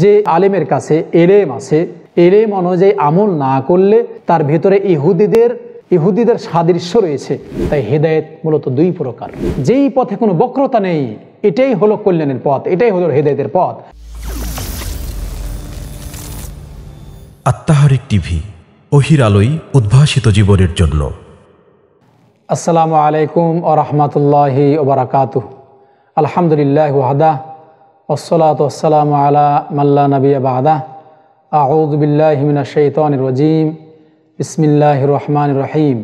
যে আলেমের কাছে এলেম আছে এলেম অনুযায়ী আমল না করলে তার ভিতরে ইহুদিদের ইহুদিদের সাদৃশ্য রয়েছে তাই হেদায়ত মূলত দুই প্রকার যেই পথে কোনো বক্রতা নেই এটাই হলো কল্যাণের পথ এটাই হলো হেদায়তের পথ আত্মাহারিক টিভি অহির আলোই উদ্ভাসিত জীবনের জন্য আসসালামু আলাইকুম আ রহমতুল্লাহি ওবরাকাত আলহামদুলিল্লাহ ওয়াহদা ওসলাত আলা মাল্লা নবিয়া বাদা আউদ্বিল্লাহমিনা শৈতন রজিম ইসমিল্লাহ রহমান রহিম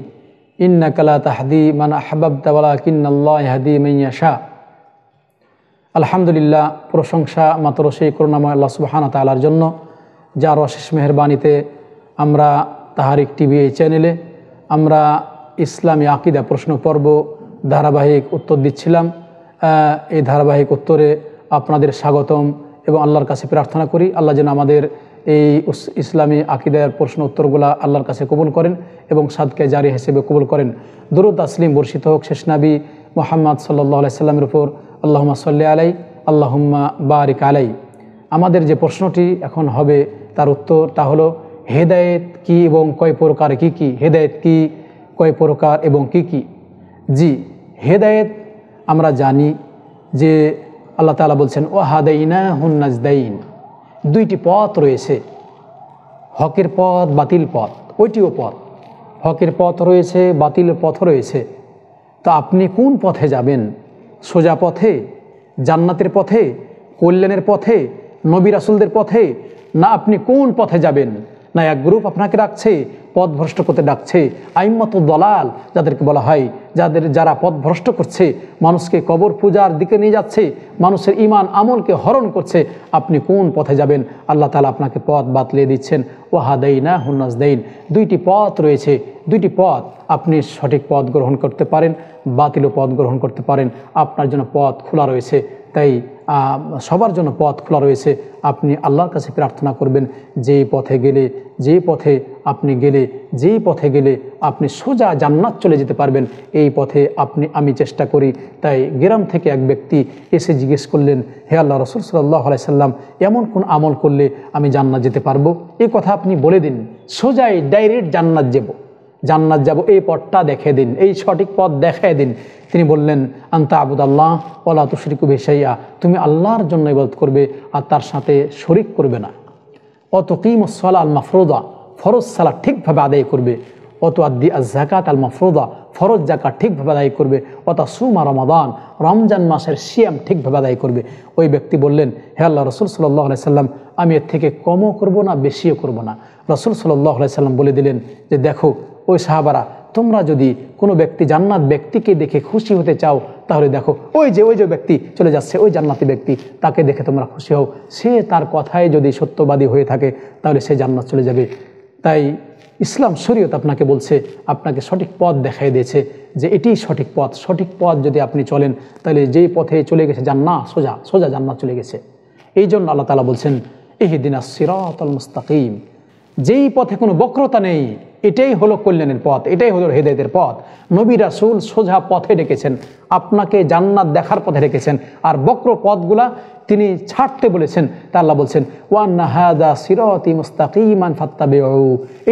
ইন্না কালা তাহদি মান আহবাবতাওয়ালা কিন্নাল্লাহ হাদি মাইয়া শাহ আলহামদুলিল্লাহ প্রশংসা মাত্র সেই করুণাময় আল্লাহ সুবাহান তালার জন্য যার অশেষ মেহরবানিতে আমরা তাহারিক টিভি এই চ্যানেলে আমরা ইসলামী আকিদা প্রশ্ন পর্ব ধারাবাহিক উত্তর দিচ্ছিলাম এই ধারাবাহিক উত্তরে আপনাদের স্বাগতম এবং আল্লাহর কাছে প্রার্থনা করি আল্লাহ যেন আমাদের এই ইসলামী আকিদার প্রশ্ন উত্তরগুলা আল্লাহর কাছে কবুল করেন এবং সাদকে জারি হিসেবে কবুল করেন দুরুদ আসলিম বর্ষিত হোক শেষনাবি মোহাম্মদ সাল্লাহ সাল্লামের উপর আল্লাহমা সাল্লাহ আলাই আল্লাহম্মা বারিক আলাই আমাদের যে প্রশ্নটি এখন হবে তার উত্তর তা হলো হেদায়েত কি এবং কয় প্রকার কি কি হেদায়েত কি কয় প্রকার এবং কি কি জি হেদায়েত আমরা জানি যে আল্লাহ তালা বলছেন ও হাদাইনা হুন্নাজদাইন দুইটি পথ রয়েছে হকের পথ বাতিল পথ ওইটিও পথ হকের পথ রয়েছে বাতিল পথ রয়েছে তা আপনি কোন পথে যাবেন সোজা পথে জান্নাতের পথে কল্যাণের পথে নবী রাসুলদের পথে না আপনি কোন পথে যাবেন না এক গ্রুপ আপনাকে রাখছে ভ্রষ্ট করতে ডাকছে আইম্মত দলাল যাদেরকে বলা হয় যাদের যারা ভ্রষ্ট করছে মানুষকে কবর পূজার দিকে নিয়ে যাচ্ছে মানুষের ইমান আমলকে হরণ করছে আপনি কোন পথে যাবেন আল্লাহ তালা আপনাকে পথ বাতলিয়ে দিচ্ছেন ওয়াহাদাইনা দেইন দুইটি পথ রয়েছে দুইটি পথ আপনি সঠিক পথ গ্রহণ করতে পারেন বাতিল পথ গ্রহণ করতে পারেন আপনার জন্য পথ খোলা রয়েছে তাই সবার জন্য পথ খোলা রয়েছে আপনি আল্লাহর কাছে প্রার্থনা করবেন যেই পথে গেলে যেই পথে আপনি গেলে যেই পথে গেলে আপনি সোজা জান্নাত চলে যেতে পারবেন এই পথে আপনি আমি চেষ্টা করি তাই গ্রাম থেকে এক ব্যক্তি এসে জিজ্ঞেস করলেন হে আল্লাহ রসুল সাল্লাহ সাল্লাম এমন কোন আমল করলে আমি জান্নাত যেতে পারবো এ কথা আপনি বলে দিন সোজাই ডাইরেক্ট জান্নাত যাবো জান্নাত যাব এই পথটা দেখে দিন এই সঠিক পথ দেখায় দিন তিনি বললেন আন্তা আবুদ আল্লাহ ওলা তুশরিকু বেসাইয়া তুমি আল্লাহর জন্য ইবাদ করবে আর তার সাথে শরিক করবে না অত কিমসলা আল মাফরোদা ফরজ সালা ঠিকভাবে আদায় করবে অত আদি আজ জাকাত আল মাফরোদা ফরজ জাকাত ঠিকভাবে আদায় করবে অতা সুমা রমাদান রমজান মাসের সিয়াম ঠিকভাবে আদায় করবে ওই ব্যক্তি বললেন হে আল্লাহ রসুল সাল্লাহ সাল্লাম আমি এর থেকে কমও করবো না বেশিও করবো না রসুল সাল্লাহ আলাইসাল্লাম বলে দিলেন যে দেখো ওই সাহাবারা তোমরা যদি কোনো ব্যক্তি জান্নাত ব্যক্তিকে দেখে খুশি হতে চাও তাহলে দেখো ওই যে ওই যে ব্যক্তি চলে যাচ্ছে ওই জান্নাতি ব্যক্তি তাকে দেখে তোমরা খুশি হও সে তার কথায় যদি সত্যবাদী হয়ে থাকে তাহলে সে জান্নাত চলে যাবে তাই ইসলাম শরীয়ত আপনাকে বলছে আপনাকে সঠিক পথ দেখাই দিয়েছে যে এটি সঠিক পথ সঠিক পথ যদি আপনি চলেন তাহলে যেই পথে চলে গেছে জান্না সোজা সোজা জান্নাত চলে গেছে এই জন্য আল্লাহ তালা বলছেন এহিদিনা সিরাত মুস্তাকিম যেই পথে কোনো বক্রতা নেই এটাই হলো কল্যাণের পথ এটাই হলো হেদায়তের পথ নবী রাসুল সোজা পথে ডেকেছেন আপনাকে জান্নাত দেখার পথে রেখেছেন আর বক্র পথগুলা তিনি ছাড়তে বলেছেন তা আল্লাহ বলছেন ওয়ান্না নাহাদা সিরতি মুস্তাকিমান ফাত্তাবে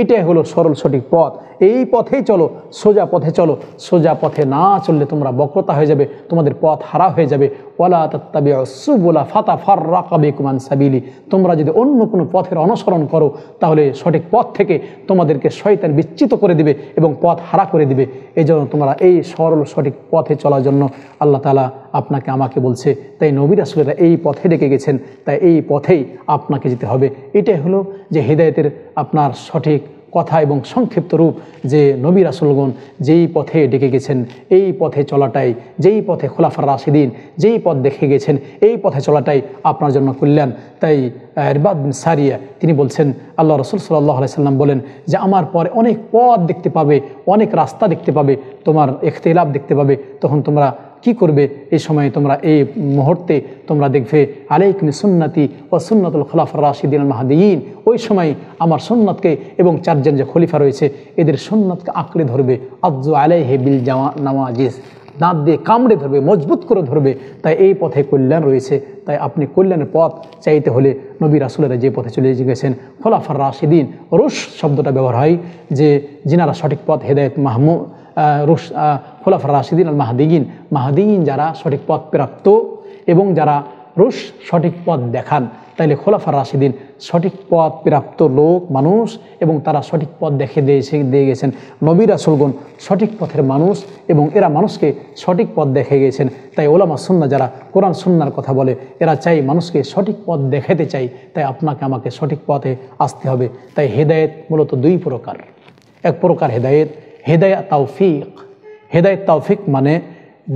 এটাই হলো সরল সঠিক পথ এই পথেই চলো সোজা পথে চলো সোজা পথে না চললে তোমরা বক্রতা হয়ে যাবে তোমাদের পথ হারা হয়ে যাবে ওলা তত্তাবি সুবুলা ফাতা ফার্রাকাবি কুমান সাবিলি তোমরা যদি অন্য কোনো পথের অনুসরণ করো তাহলে সঠিক পথ থেকে তোমাদেরকে শয়তান বিচ্ছিত করে দিবে এবং পথ হারা করে দিবে এই জন্য তোমরা এই সরল সঠিক পথে চলার জন্য আল্লাহ তালা আপনাকে আমাকে বলছে তাই নবীর আসলেরা এই পথে ডেকে গেছেন তাই এই পথেই আপনাকে যেতে হবে এটাই হলো যে হৃদায়তের আপনার সঠিক কথা এবং সংক্ষিপ্ত রূপ যে নবী রাসুলগণ যেই পথে ডেকে গেছেন এই পথে চলাটাই যেই পথে খোলাফার রাশিদিন যেই পথ দেখে গেছেন এই পথে চলাটাই আপনার জন্য কল্যাণ তাই এরবাদ সারিয়া তিনি বলছেন আল্লাহ রসুল সাল্লাহ সাল্লাম বলেন যে আমার পরে অনেক পথ দেখতে পাবে অনেক রাস্তা দেখতে পাবে তোমার এখতেলাভ দেখতে পাবে তখন তোমরা কি করবে এই সময়ে তোমরা এই মুহূর্তে তোমরা দেখবে আলাইকুম সুন্নাতি ও সুন্নাতুল খলাফর রাশিদিন মাহাদিন ওই সময় আমার সুন্নাতকে এবং চারজন যে খলিফা রয়েছে এদের সুন্নাতকে আঁকড়ে ধরবে আব্জু আলাই হে বিল জামা নামাজিস দাঁত দিয়ে কামড়ে ধরবে মজবুত করে ধরবে তাই এই পথে কল্যাণ রয়েছে তাই আপনি কল্যাণের পথ চাইতে হলে নবী রাসুলেরা যে পথে চলে গেছেন খোলাফার রাশিদিন রুশ শব্দটা ব্যবহার হয় যে যিনারা সঠিক পথ হেদায়ত মাহমুদ রুশ খোলাফ রাশিদিন আল মাহাদিগিন মাহাদিগিন যারা সঠিক পথ প্রাপ্ত এবং যারা রুশ সঠিক পথ দেখান তাইলে খোলাফার রাশিদিন সঠিক পথ প্রাপ্ত লোক মানুষ এবং তারা সঠিক পথ দেখে দিয়েছে দিয়ে গেছেন নবী রাসুলগণ সঠিক পথের মানুষ এবং এরা মানুষকে সঠিক পথ দেখে গেছেন তাই ওলামা সুন্না যারা কোরআন সুন্নার কথা বলে এরা চাই মানুষকে সঠিক পথ দেখাতে চাই তাই আপনাকে আমাকে সঠিক পথে আসতে হবে তাই হেদায়েত মূলত দুই প্রকার এক প্রকার হেদায়েত হেদায়া তৌফিক হেদায়ত তৌফিক মানে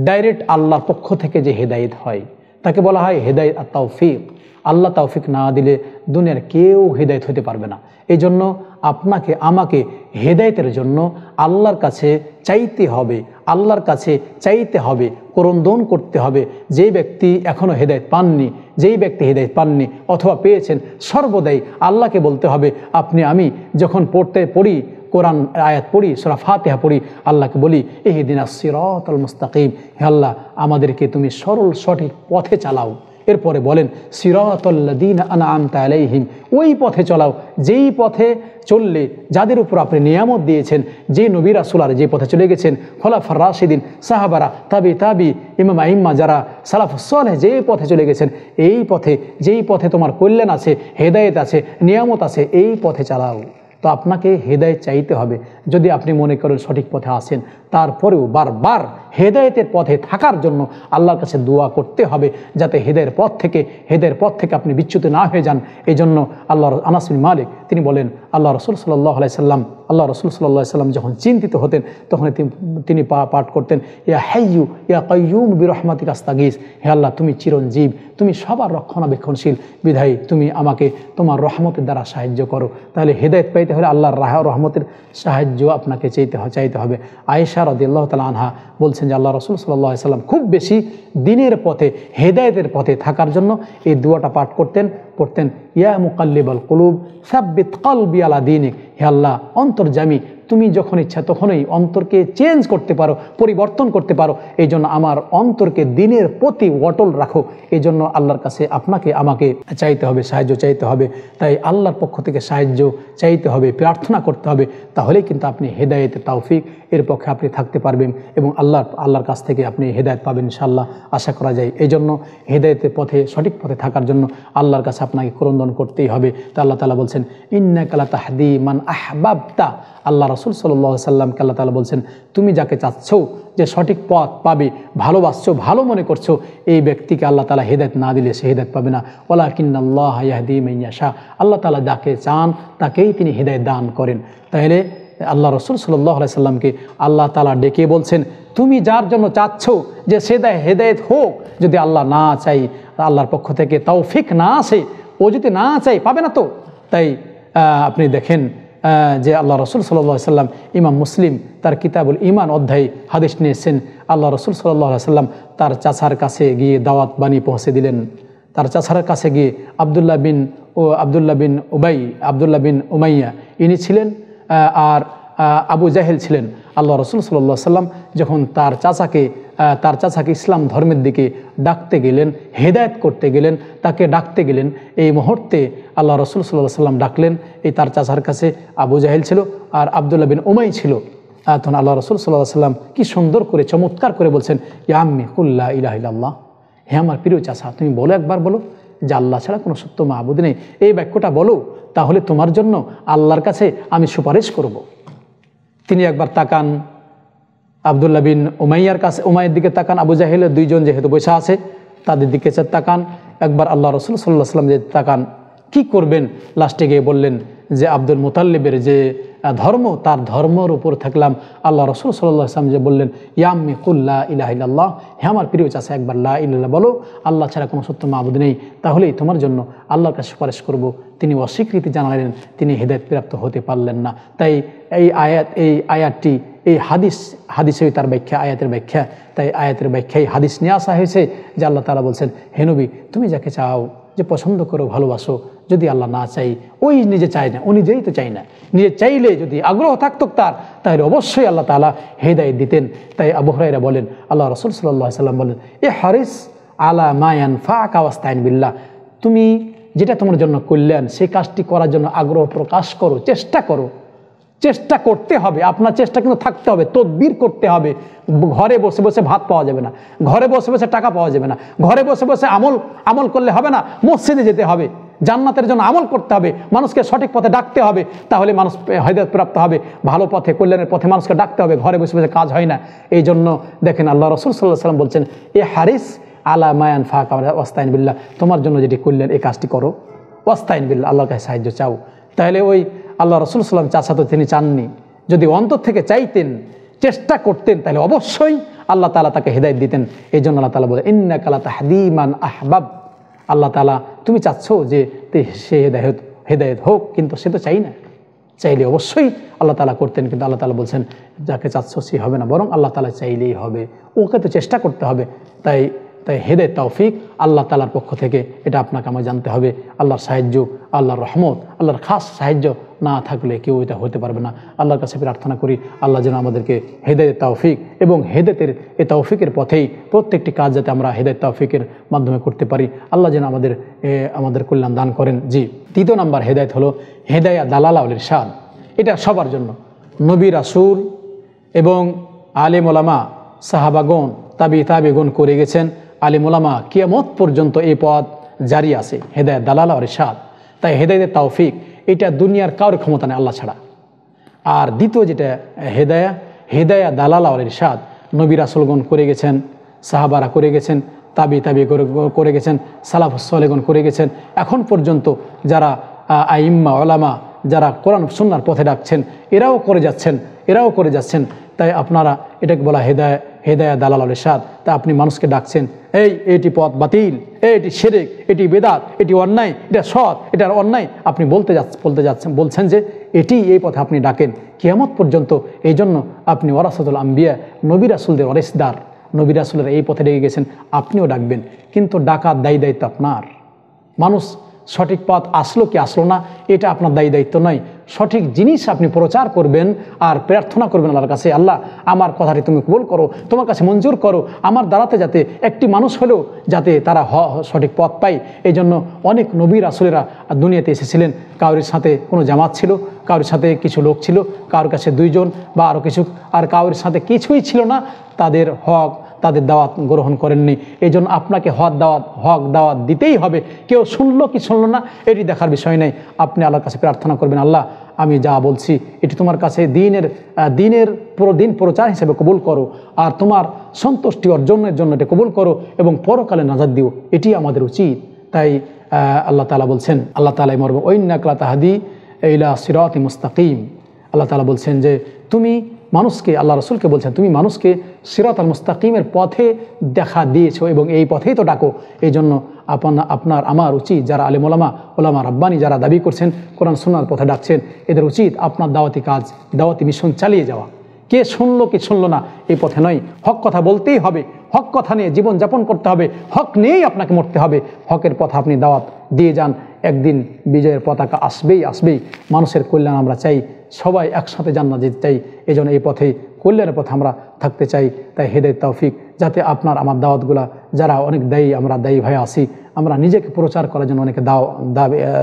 ডাইরেক্ট আল্লাহর পক্ষ থেকে যে হেদায়েত হয় তাকে বলা হয় আর তৌফিক আল্লাহ তৌফিক না দিলে দুনিয়ার কেউ হেদায়ত হতে পারবে না এই জন্য আপনাকে আমাকে হেদায়তের জন্য আল্লাহর কাছে চাইতে হবে আল্লাহর কাছে চাইতে হবে করন্দন করতে হবে যে ব্যক্তি এখনও হেদায়ত পাননি যেই ব্যক্তি হেদায়ত পাননি অথবা পেয়েছেন সর্বদাই আল্লাহকে বলতে হবে আপনি আমি যখন পড়তে পড়ি কোরআন আয়াত পড়ি সোরা ফাতেহা পড়ি আল্লাহকে বলি এহেদিন সিরতল মুস্তাকিম হে আল্লাহ আমাদেরকে তুমি সরল সঠিক পথে চালাও এরপরে বলেন সিরতল্লাদিন আমতা আলাইহিম ওই পথে চলাও যেই পথে চললে যাদের উপর আপনি নিয়ামত দিয়েছেন যে নবীরা সোলার যে পথে চলে গেছেন খোলাফর রাশিদিন সাহাবারা তাবি তাবি ইমামা ইম্মা যারা সালাফসলে যে পথে চলে গেছেন এই পথে যেই পথে তোমার কল্যাণ আছে হেদায়েত আছে নিয়ামত আছে এই পথে চালাও তো আপনাকে হেদায় চাইতে হবে যদি আপনি মনে করেন সঠিক পথে আসেন তারপরেও বারবার হেদায়তের পথে থাকার জন্য আল্লাহর কাছে দোয়া করতে হবে যাতে হেদের পথ থেকে হেদের পথ থেকে আপনি বিচ্যুত না হয়ে যান এই জন্য আল্লাহর আনাসমিন মালিক তিনি বলেন আল্লাহ রসুল সাল্লাহ সাল্লাম আল্লাহ রসুল সাল্লাহ সাল্লাম যখন চিন্তিত হতেন তখন তিনি পাঠ করতেন ইয়া হাইয়ু ইয়া কয়ুম বিরহমাতিক আস্তাগিস হে আল্লাহ তুমি চিরঞ্জীব তুমি সবার রক্ষণাবেক্ষণশীল বিধায়ী তুমি আমাকে তোমার রহমতের দ্বারা সাহায্য করো তাহলে হেদায়ত পাইতে হলে আল্লাহর রাহ রহমতের সাহায্য আপনাকে চাইতে চাইতে হবে আয়েশা রদি আল্লাহ তালা আনহা বলছেন যে আল্লাহ রসুল সাল্লাহ সাল্লাম খুব বেশি দিনের পথে হেদায়তের পথে থাকার জন্য এই দুয়াটা পাঠ করতেন পড়তেন ইয়া মুকাল্লিবাল কলুব সাব্বিত কলবিয়া আলা দিনে হে আল্লাহ অন্তর্জামী তুমি যখন ইচ্ছা তখনই অন্তরকে চেঞ্জ করতে পারো পরিবর্তন করতে পারো এই জন্য আমার অন্তরকে দিনের প্রতি অটল রাখো এই জন্য আল্লাহর কাছে আপনাকে আমাকে চাইতে হবে সাহায্য চাইতে হবে তাই আল্লাহর পক্ষ থেকে সাহায্য চাইতে হবে প্রার্থনা করতে হবে তাহলেই কিন্তু আপনি হেদায়েতে তাওফিক এর পক্ষে আপনি থাকতে পারবেন এবং আল্লাহর আল্লাহর কাছ থেকে আপনি হেদায়ত পাবেন ইনশাল্লাহ আশা করা যায় এই জন্য হেদায়তের পথে সঠিক পথে থাকার জন্য আল্লাহর কাছে আপনাকে ক্রন্দন করতেই হবে তা আল্লাহ তালা বলছেন ইন্না কালা তাহাদি মান আহবাবতা আল্লাহ রসুল সাল্লামকে আল্লাহ তালা বলছেন তুমি যাকে চাচ্ছ যে সঠিক পথ পাবে ভালোবাসছ ভালো মনে করছো এই ব্যক্তিকে আল্লাহ তালা হেদায়ত না দিলে সে হেদায়ত পাবে না ওলা কিন্নাল্লাহ ইয়াহদি আল্লাহ তালা যাকে চান তাকেই তিনি হৃদয় দান করেন তাহলে আল্লাহ রসুল সাল্লাই সাল্লামকে আল্লাহ তালা ডেকে বলছেন তুমি যার জন্য চাচ্ছ যে সে দেয় হেদায়ত হোক যদি আল্লাহ না চাই আল্লাহর পক্ষ থেকে তাও ফিক না আসে ও যদি না চাই পাবে না তো তাই আপনি দেখেন যে আল্লাহ রসুল সাল্লা সাল্লাম ইমাম মুসলিম তার কিতাবুল ইমান অধ্যায় হাদিস নিয়েছেন আল্লাহ রসুল সাল্লাহ সাল্লাম তার চাচার কাছে গিয়ে দাওয়াত বানিয়ে পৌঁছে দিলেন তার চাচার কাছে গিয়ে আবদুল্লাহ বিন ও Abdullah bin Ubayy Abdullah bin Umayyah ইনি ছিলেন আর আবু জাহেল ছিলেন আল্লাহ রসুল সাল্লা সাল্লাম যখন তার চাচাকে তার চাচাকে ইসলাম ধর্মের দিকে ডাকতে গেলেন হেদায়ত করতে গেলেন তাকে ডাকতে গেলেন এই মুহূর্তে আল্লাহ রসুল সাল্লাহ সাল্লাম ডাকলেন এই তার চাচার কাছে আবু জাহেল ছিল আর আবদুল্লা বিন ওমাই ছিল তখন আল্লাহ রসুল সাল্লাহ সাল্লাম কি সুন্দর করে চমৎকার করে বলছেন ইয়াম্মি কুল্লা ইলাহিল্লাহ হ্যাঁ আমার প্রিয় চাষা তুমি বলো একবার বলো যে আল্লাহ ছাড়া কোনো সত্য মাহবুদ নেই এই বাক্যটা বলো তাহলে তোমার জন্য আল্লাহর কাছে আমি সুপারিশ করবো তিনি একবার তাকান আবদুল্লা বিন উমাইয়ার কাছে উমাইয়ের দিকে তাকান আবু জাহিলের দুইজন যেহেতু বৈশা আছে তাদের দিকে তাকান একবার আল্লাহ রসুল সাল্লাহ সাল্লাম যে তাকান কি করবেন লাস্টে গিয়ে বললেন যে আব্দুল মোতাল্লিবের যে ধর্ম তার ধর্মর উপর থাকলাম আল্লাহ রসুল সাল্লাহ ইসলাম যে বললেন ইয়াম্মি কুল্লা ইলাহিল্লাহ হ্যাঁ আমার প্রিয় চাষে একবার লা ইল্লাহ বলো আল্লাহ ছাড়া কোনো সত্য মাহবুদ নেই তাহলেই তোমার জন্য আল্লাহর কাছে সুপারিশ করব তিনি অস্বীকৃতি জানালেন তিনি হৃদয়ত প্রাপ্ত হতে পারলেন না তাই এই আয়াত এই আয়াতটি এই হাদিস হাদিসেই তার ব্যাখ্যা আয়াতের ব্যাখ্যা তাই আয়াতের ব্যাখ্যাই হাদিস নিয়ে আসা হয়েছে যে আল্লাহ তালা বলছেন হেনবি তুমি যাকে চাও যে পছন্দ করো ভালোবাসো যদি আল্লাহ না চাই ওই নিজে চায় না ও নিজেই তো চাই না নিজে চাইলে যদি আগ্রহ থাকতো তার তাহলে অবশ্যই আল্লাহ তালা হেদায় দিতেন তাই আবহরাইরা বলেন আল্লাহ রসুল সাল্লাহ সাল্লাম বলেন এ হারিস আলা মায়ান ফাঁক আওয়াস্তায়ন বিল্লাহ তুমি যেটা তোমার জন্য কল্যাণ সেই কাজটি করার জন্য আগ্রহ প্রকাশ করো চেষ্টা করো চেষ্টা করতে হবে আপনার চেষ্টা কিন্তু থাকতে হবে তদবির করতে হবে ঘরে বসে বসে ভাত পাওয়া যাবে না ঘরে বসে বসে টাকা পাওয়া যাবে না ঘরে বসে বসে আমল আমল করলে হবে না মসজিদে যেতে হবে জান্নাতের জন্য আমল করতে হবে মানুষকে সঠিক পথে ডাকতে হবে তাহলে মানুষ হয়দাত প্রাপ্ত হবে ভালো পথে কল্যাণের পথে মানুষকে ডাকতে হবে ঘরে বসে বসে কাজ হয় না এই জন্য দেখেন আল্লাহ রসুল সাল্লাহ সাল্লাম বলছেন এ হারিস আলা মায়ান ফাঁক আমরা ওয়াস্তাইন বিল্লাহ তোমার জন্য যেটি কল্যাণ এই কাজটি করো ওস্তাইন বিল্লাহ আল্লাহর কাছে সাহায্য চাও তাহলে ওই আল্লাহ রসুল সাল্লাম চাষা তো তিনি চাননি যদি অন্তর থেকে চাইতেন চেষ্টা করতেন তাহলে অবশ্যই আল্লাহ তালা তাকে হেদায়ত দিতেন এই জন্য আল্লাহ তালা বলে ইন্না কালা তাহাদিমান আহবাব আল্লাহ তালা তুমি চাচ্ছ যে সে হেদায়ত হেদায়ত হোক কিন্তু সে তো চাই না চাইলে অবশ্যই আল্লাহ তালা করতেন কিন্তু আল্লাহ তালা বলছেন যাকে চাচ্ছ সে হবে না বরং আল্লাহ তালা চাইলেই হবে ওকে তো চেষ্টা করতে হবে তাই তাই হেদে তৌফিক আল্লাহ তালার পক্ষ থেকে এটা আপনাকে আমায় জানতে হবে আল্লাহর সাহায্য আল্লাহর রহমত আল্লাহর খাস সাহায্য না থাকলে কেউ এটা হতে পারবে না আল্লাহর কাছে প্রার্থনা করি আল্লাহ যেন আমাদেরকে হেদায় তাওফিক এবং হেদেতের এ তৌফিকের পথেই প্রত্যেকটি কাজ যাতে আমরা হেদায় তাওফিকের মাধ্যমে করতে পারি আল্লাহ যেন আমাদের আমাদের কল্যাণ দান করেন জি তৃতীয় নাম্বার হেদায়ত হলো হেদায়া উলির সাদ এটা সবার জন্য নবী রাসুল এবং আলেম সাহাবাগন তাবি তাবি তাবেগণ করে গেছেন আলিমুলামা কিয়ামত পর্যন্ত এই পদ জারি আছে হেদায়ত দালাল আর সাদ তাই হেদায়তের তাওফিক এটা দুনিয়ার কার ক্ষমতা নেই আল্লাহ ছাড়া আর দ্বিতীয় যেটা হেদায়া হেদায়া দালাল আর সাদ নবীর আসলগণ করে গেছেন সাহাবারা করে গেছেন তাবি তাবি করে গেছেন সালাফ সালেগণ করে গেছেন এখন পর্যন্ত যারা আইম্মা ওলামা যারা কোরআন সুন্নার পথে ডাকছেন এরাও করে যাচ্ছেন এরাও করে যাচ্ছেন তাই আপনারা এটাকে বলা হেদায় হেদায়া দালাল সাদ তা আপনি মানুষকে ডাকছেন এই এটি পথ বাতিল এটি সেরেক এটি বেদাত এটি অন্যায় এটা সৎ এটার অন্যায় আপনি বলতে যাচ্ছ বলতে যাচ্ছেন বলছেন যে এটি এই পথে আপনি ডাকেন কিয়ামত পর্যন্ত এই জন্য আপনি ওরাসাদুল আম্বিয়া নবির আসুলদের অরেসদার নবির আসুলের এই পথে ডেকে গেছেন আপনিও ডাকবেন কিন্তু ডাকার দায়ী দায়িত্ব আপনার মানুষ সঠিক পথ আসলো কি আসলো না এটা আপনার দায়ী দায়িত্ব নয় সঠিক জিনিস আপনি প্রচার করবেন আর প্রার্থনা করবেন আল্লাহর কাছে আল্লাহ আমার কথাটি তুমি কবল করো তোমার কাছে মঞ্জুর করো আমার দ্বারাতে যাতে একটি মানুষ হলেও যাতে তারা হ সঠিক পথ পায় এই জন্য অনেক নবীর আসলেরা দুনিয়াতে এসেছিলেন কাউরির সাথে কোনো জামাত ছিল কারোর সাথে কিছু লোক ছিল কারোর কাছে দুইজন বা আরও কিছু আর কারোর সাথে কিছুই ছিল না তাদের হক তাদের দাওয়াত গ্রহণ করেননি এই জন্য আপনাকে হক দাওয়াত হক দাওয়াত দিতেই হবে কেউ শুনলো কি শুনলো না এটি দেখার বিষয় নেই আপনি আল্লাহর কাছে প্রার্থনা করবেন আল্লাহ আমি যা বলছি এটি তোমার কাছে দিনের দিনের পুরো দিন প্রচার হিসেবে কবুল করো আর তোমার সন্তুষ্টি অর্জনের জন্য এটি কবুল করো এবং পরকালে নাজার দিও এটি আমাদের উচিত তাই আল্লাহ তালা বলছেন আল্লাহ তালাই মর্ম ঐন্যাকলা তাহাদি এইলা সিরাত মুস্তাকিম আল্লাহ তালা বলছেন যে তুমি মানুষকে আল্লাহ রসুলকে বলছেন তুমি মানুষকে সিরত আল মুস্তাকিমের পথে দেখা দিয়েছ এবং এই পথেই তো ডাকো এই জন্য আপনার আপনার আমার উচিত যারা আলিম ওলামা ওলামা রাব্বানি যারা দাবি করছেন কোরআন সোনার পথে ডাকছেন এদের উচিত আপনার দাওয়াতি কাজ দাওয়াতি মিশন চালিয়ে যাওয়া কে শুনলো কি শুনলো না এই পথে নয় হক কথা বলতেই হবে হক কথা নিয়ে জীবন যাপন করতে হবে হক নিয়েই আপনাকে মরতে হবে হকের পথে আপনি দাওয়াত দিয়ে যান একদিন বিজয়ের পতাকা আসবেই আসবেই মানুষের কল্যাণ আমরা চাই সবাই একসাথে জান্নাত যেতে চাই এই জন্য এই পথে কল্যাণের পথে আমরা থাকতে চাই তাই হেদের তৌফিক যাতে আপনার আমার দাওয়াতগুলা যারা অনেক দায়ী আমরা দায়ী ভাই আসি আমরা নিজেকে প্রচার করার জন্য অনেকে দাও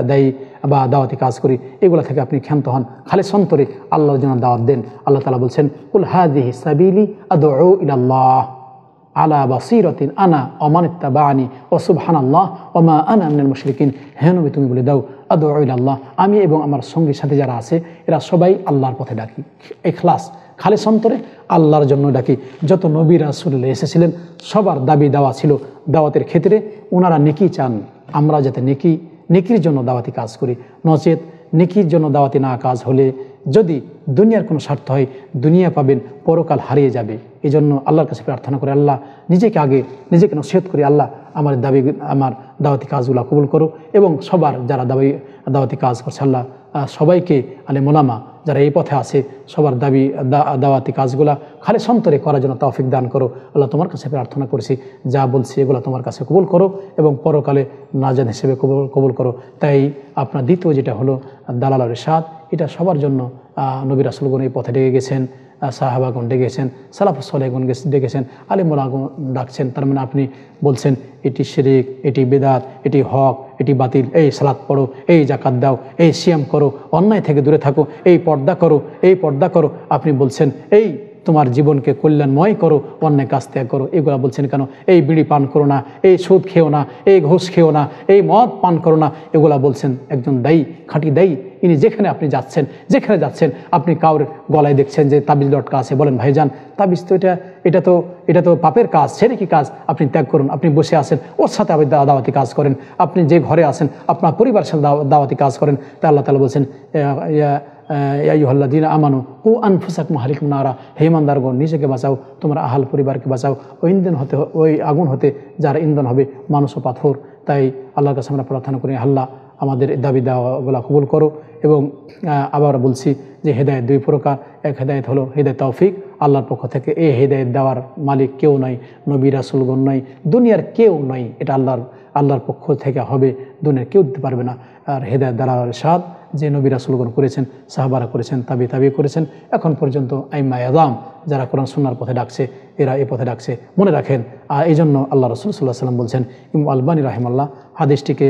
দায়ী বা দাওয়াতি কাজ করি এগুলো থেকে আপনি ক্ষান্ত হন খালি সন্তরে আল্লাহর জন্য দাওয়াত দেন আল্লাহ তালা বলছেন উল হাজি সাবিলি আদৌ আলা বা সিরতিন আনা অমানিত্তা বা আনি ও সুবহান আল্লাহ ওমা আনা মুশরিকিন হেন তুমি বলে দাও আদৌল আল্লাহ আমি এবং আমার সঙ্গীর সাথে যারা আছে এরা সবাই আল্লাহর পথে ডাকি এখলাস খালেস অন্তরে আল্লাহর জন্য ডাকি যত নবী রাসুল্লে এসেছিলেন সবার দাবি দাওয়া ছিল দাওয়াতের ক্ষেত্রে ওনারা নেকি চান আমরা যাতে নেকি নেকির জন্য দাওয়াতি কাজ করি নচেত নেকির জন্য দাওয়াতি না কাজ হলে যদি দুনিয়ার কোনো স্বার্থ হয় দুনিয়া পাবেন পরকাল হারিয়ে যাবে এই জন্য আল্লাহর কাছে প্রার্থনা করে আল্লাহ নিজেকে আগে নিজেকে নসিহত করি আল্লাহ আমার দাবি আমার দাওয়াতি কাজগুলো কবুল করো এবং সবার যারা দাবি দাওয়াতি কাজ করছে আল্লাহ সবাইকে আলে মোলামা যারা এই পথে আছে সবার দাবি দাওয়াতি কাজগুলা খালি সন্তরে করার জন্য তৌফিক দান করো আল্লাহ তোমার কাছে প্রার্থনা করছি যা বলছি এগুলো তোমার কাছে কবুল করো এবং পরকালে নাজান হিসেবে কবুল কবুল করো তাই আপনার দ্বিতীয় যেটা হলো দালালের সাদ এটা সবার জন্য নবী রাসুলগুন এই পথে ডেকে গেছেন সাহাবাগুন ডেকেছেন সালাফ সালেগুন ডেকেছেন আলিমুলাগুন ডাকছেন তার মানে আপনি বলছেন এটি শিরিক এটি বেদাত এটি হক এটি বাতিল এই সালাদ পড়ো এই জাকাত দাও এই সিয়াম করো অন্যায় থেকে দূরে থাকো এই পর্দা করো এই পর্দা করো আপনি বলছেন এই তোমার জীবনকে কল্যাণময় করো অন্যের কাছ ত্যাগ করো এগুলা বলছেন কেন এই বিড়ি পান করো না এই সুদ খেও না এই ঘোষ খেও না এই মদ পান করো না এগুলা বলছেন একজন দায়ী খাঁটি দায়ী ইনি যেখানে আপনি যাচ্ছেন যেখানে যাচ্ছেন আপনি কাউর গলায় দেখছেন যে তাবিজ লটকা আছে বলেন ভাইজান তাবিজ তো এটা এটা তো এটা তো পাপের কাজ সেটা কি কাজ আপনি ত্যাগ করুন আপনি বসে আসেন ওর সাথে আপনি দাওয়াতি কাজ করেন আপনি যে ঘরে আসেন আপনার পরিবারের সাথে দাওয়াতি কাজ করেন তা আল্লাহ তালা বলছেন ইয়াহল্লাদিন আমানো ও আনফুসাক মাহারিক নারা হেমানদারগণ নিজেকে বাঁচাও তোমরা আহাল পরিবারকে বাঁচাও ওই ইন্ধন হতে ওই আগুন হতে যারা ইন্ধন হবে মানুষ ও পাথর তাই আল্লাহর কাছে আমরা প্রার্থনা করি আল্লাহ আমাদের দাবি দাওয়াগুলা কবুল করো এবং আবার বলছি যে হেদায়ত দুই প্রকার এক হেদায়ত হলো হেদায়ত তৌফিক আল্লাহর পক্ষ থেকে এই হেদায়ত দেওয়ার মালিক কেউ নয় নবী রাসুলগণ নয় দুনিয়ার কেউ নয় এটা আল্লাহর আল্লাহর পক্ষ থেকে হবে দুনিয়ার কেউ দিতে পারবে না আর হেদায়ত দালার সাদ যে নবী রাসুলগণ করেছেন সাহাবারা করেছেন তাবি তাবি করেছেন এখন পর্যন্ত আইম্মা আদাম যারা কোরআন সুন্নার পথে ডাকছে এরা এ পথে ডাকছে মনে রাখেন আর এই জন্য আল্লাহ রসুল সাল্লাহ সাল্লাম বলছেন ইম আলবানী রাহেমাল্লাহ হাদিসটিকে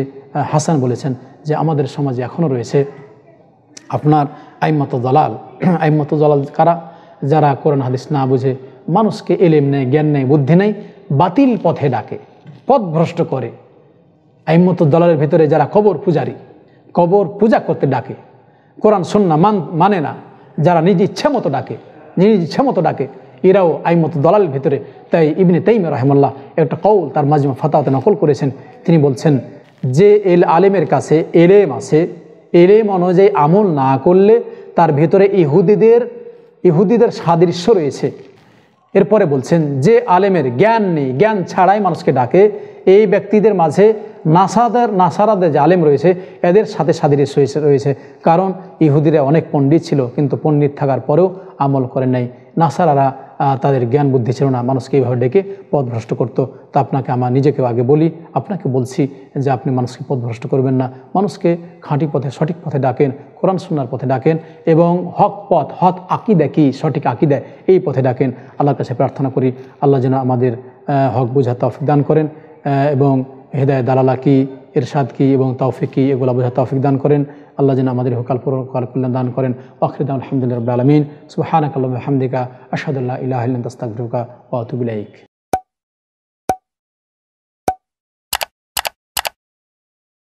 হাসান বলেছেন যে আমাদের সমাজে এখনও রয়েছে আপনার আইম্মত দলাল আইম্মত দলাল কারা যারা কোরআন হাদিস না বুঝে মানুষকে এলেম নেয় জ্ঞান নেয় বুদ্ধি নেই বাতিল পথে ডাকে পথ ভ্রষ্ট করে আইম্মত দলালের ভেতরে যারা খবর পূজারী কবর পূজা করতে ডাকে কোরআন সন্না মান মানে না যারা নিজ ইচ্ছে মতো ডাকে নিজ ইচ্ছে মতো ডাকে এরাও আইমত দলালের ভেতরে তাই ইবনে তাইম রহমাল্লাহ একটা কৌল তার মাজমা ফাতাতে নকল করেছেন তিনি বলছেন যে এল আলেমের কাছে এলেম আছে এলেম অনুযায়ী আমল না করলে তার ভেতরে ইহুদিদের ইহুদিদের সাদৃশ্য রয়েছে এরপরে বলছেন যে আলেমের জ্ঞান নেই জ্ঞান ছাড়াই মানুষকে ডাকে এই ব্যক্তিদের মাঝে নাসাদের নাসারাদের যে আলেম রয়েছে এদের সাথে সাদৃশ্য রয়েছে কারণ ইহুদিরা অনেক পণ্ডিত ছিল কিন্তু পণ্ডিত থাকার পরেও আমল করেন নাই নাসারারা তাদের জ্ঞান বুদ্ধি ছিল না মানুষকে এইভাবে ডেকে পদভ্রষ্ট করতো তা আপনাকে আমার নিজেকেও আগে বলি আপনাকে বলছি যে আপনি মানুষকে পদভ্রষ্ট করবেন না মানুষকে খাঁটি পথে সঠিক পথে ডাকেন কোরআন সুন্নার পথে ডাকেন এবং হক পথ হক আঁকি দেয় কি সঠিক আঁকি দেয় এই পথে ডাকেন আল্লাহর কাছে প্রার্থনা করি আল্লাহ যেন আমাদের হক বোঝা তফিক দান করেন এবং হেদায় দালালা কী এরশাদ কী এবং তৌফিক কী এগুলো বোঝা তৌফিক দান করেন আল্লাহ যেন আমাদের হকাল পরকাল কল্যাণ দান করেন অখরিদ আলহামদুলিল্লাহ আলমিন সুবাহানকাল্লাম হামদিকা আসাদুল্লাহ ইলাহ দস্তাকা ওয়াতুবিলাইক